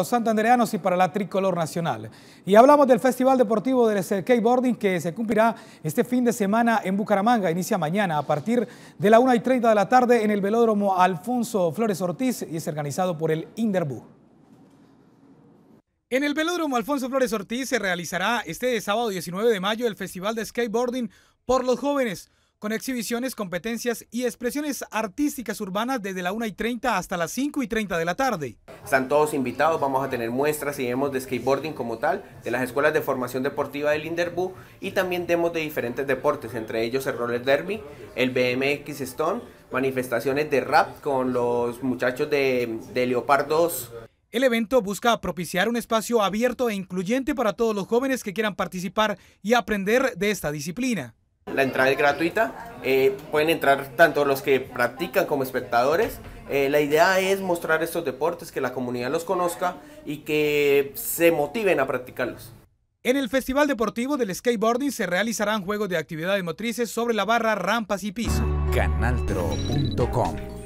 Los santandereanos y para la tricolor nacional. Y hablamos del Festival Deportivo del Skateboarding que se cumplirá este fin de semana en Bucaramanga. Inicia mañana a partir de la 1 y 30 de la tarde en el velódromo Alfonso Flores Ortiz y es organizado por el Inderbu. En el velódromo Alfonso Flores Ortiz se realizará este sábado 19 de mayo el Festival de Skateboarding por los jóvenes con exhibiciones, competencias y expresiones artísticas urbanas desde la 1 y 30 hasta las 5 y 30 de la tarde. Están todos invitados, vamos a tener muestras y demos de skateboarding como tal, de las escuelas de formación deportiva del Inderbu y también demos de diferentes deportes, entre ellos el roller derby, el BMX Stone, manifestaciones de rap con los muchachos de, de Leopardos. El evento busca propiciar un espacio abierto e incluyente para todos los jóvenes que quieran participar y aprender de esta disciplina. La entrada es gratuita, eh, pueden entrar tanto los que practican como espectadores. Eh, la idea es mostrar estos deportes, que la comunidad los conozca y que se motiven a practicarlos. En el Festival Deportivo del Skateboarding se realizarán juegos de actividades motrices sobre la barra, rampas y piso. Canaltro.com